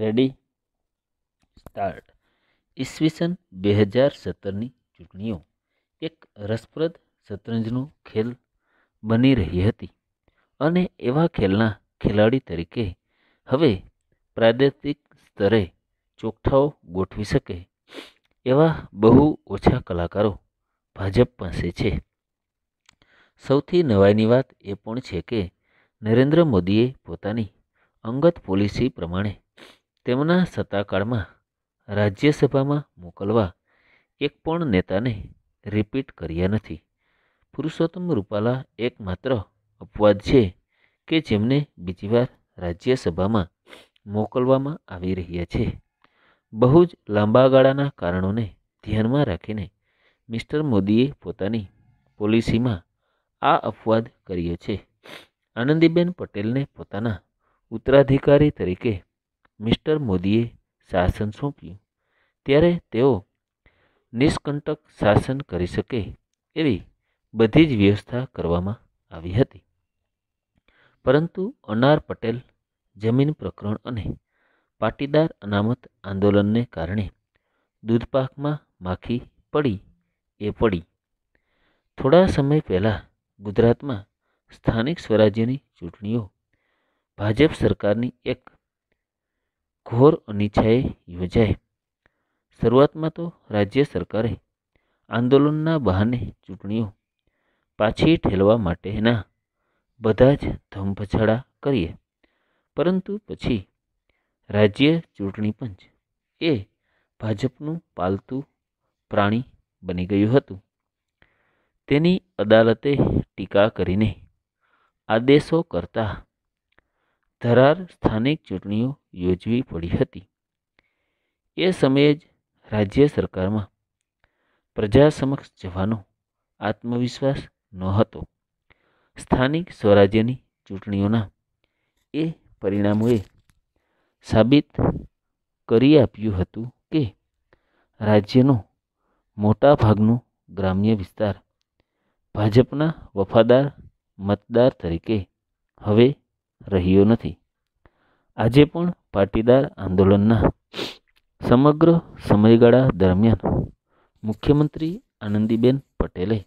ready start ઈસવીસન બે હજાર સત્તરની ચૂંટણીઓ એક રસપ્રદ શતરંજનું ખેલ બની રહી હતી અને એવા ખેલના ખેલાડી તરીકે હવે પ્રાદેશિક સ્તરે ચોકઠાઓ ગોઠવી શકે એવા બહુ ઓછા કલાકારો ભાજપ પાસે છે સૌથી નવાઈની વાત એ પણ છે કે નરેન્દ્ર મોદીએ પોતાની અંગત પોલિસી પ્રમાણે તેમના સત્તાકાળમાં રાજ્યસભામાં મોકલવા એક પણ નેતાને રિપીટ કર્યા નથી પુરુષોત્તમ રૂપાલા એકમાત્ર અપવાદ છે કે જેમને બીજી વાર રાજ્યસભામાં મોકલવામાં આવી રહ્યા છે બહુ જ લાંબા ગાળાના કારણોને ધ્યાનમાં રાખીને મિસ્ટર મોદીએ પોતાની પોલિસીમાં આ અપવાદ કર્યો છે આનંદીબેન પટેલને પોતાના ઉત્તરાધિકારી તરીકે મિસ્ટર મોદીએ શાસન સોંપ્યું ત્યારે તેઓ નિષ્કંટક શાસન કરી શકે એવી બધી જ વ્યવસ્થા કરવામાં આવી હતી પરંતુ અનાર પટેલ જમીન પ્રકરણ અને પાટીદાર અનામત આંદોલનને કારણે દૂધપાકમાં માખી પડી એ પડી થોડા સમય પહેલાં ગુજરાતમાં સ્થાનિક સ્વરાજ્યની ચૂંટણીઓ ભાજપ સરકારની એક ઘોર અનિચ્છાએ યોજાય શરૂઆતમાં તો રાજ્ય સરકારે આંદોલનના બહાને ચૂંટણીઓ પાછી ઠેલવા માટેના બધા જ ધમપછાડા કરીએ પરંતુ પછી રાજ્ય ચૂંટણી પંચ એ ભાજપનું પાલતું પ્રાણી બની ગયું હતું તેની અદાલતે ટીકા કરીને આદેશો કરતા ધરાર સ્થાનિક ચૂંટણીઓ યોજવી પડી હતી એ સમયે જ રાજ્ય સરકારમાં પ્રજા સમક્ષ જવાનો આત્મવિશ્વાસ નહોતો સ્થાનિક સ્વરાજ્યની ચૂંટણીઓના એ પરિણામોએ સાબિત કરી આપ્યું હતું કે રાજ્યનો મોટા ભાગનો ગ્રામ્ય વિસ્તાર ભાજપના વફાદાર મતદાર તરીકે હવે રહ્યો નથી આજે પણ પાટીદાર આંદોલનના સમગ્ર સમયગાળા દરમિયાન મુખ્યમંત્રી આનંદીબેન પટેલે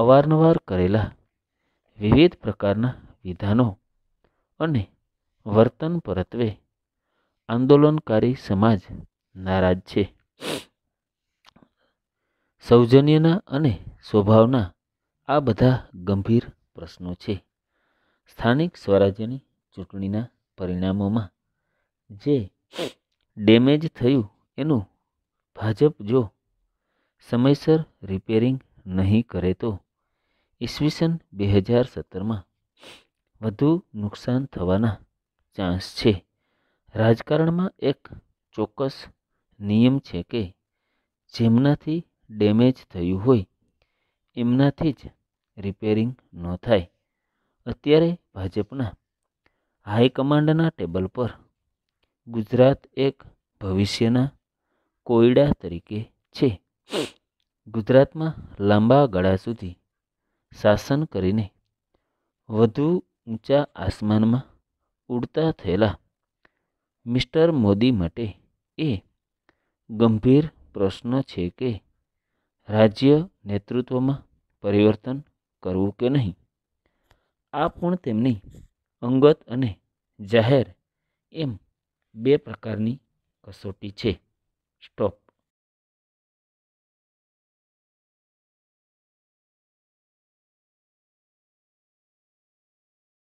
અવારનવાર કરેલા વિવિધ પ્રકારના વિધાનો અને વર્તન પરત્વે આંદોલનકારી સમાજ નારાજ છે સૌજન્યના અને સ્વભાવના આ બધા ગંભીર પ્રશ્નો છે સ્થાનિક સ્વરાજ્યની ચૂંટણીના પરિણામોમાં જે ડેમેજ થયું એનું ભાજપ જો સમયસર રિપેરિંગ નહીં કરે તો ઈસવીસન બે હજાર સત્તરમાં વધુ નુકસાન થવાના ચાન્સ છે રાજકારણમાં એક ચોક્કસ નિયમ છે કે જેમનાથી ડેમેજ થયું હોય એમનાથી જ રિપેરિંગ ન થાય અત્યારે ભાજપના હાઈકમાન્ડના ટેબલ પર ગુજરાત એક ભવિષ્યના કોયડા તરીકે છે ગુજરાતમાં લાંબા ગાળા સુધી શાસન કરીને વધુ ઊંચા આસમાનમાં ઉડતા થયેલા મિસ્ટર મોદી માટે એ ગંભીર પ્રશ્ન છે કે રાજ્ય નેતૃત્વમાં પરિવર્તન કરવું કે નહીં આ પણ તેમની અંગત અને જાહેર એમ બે પ્રકારની કસોટી છે સ્ટોપ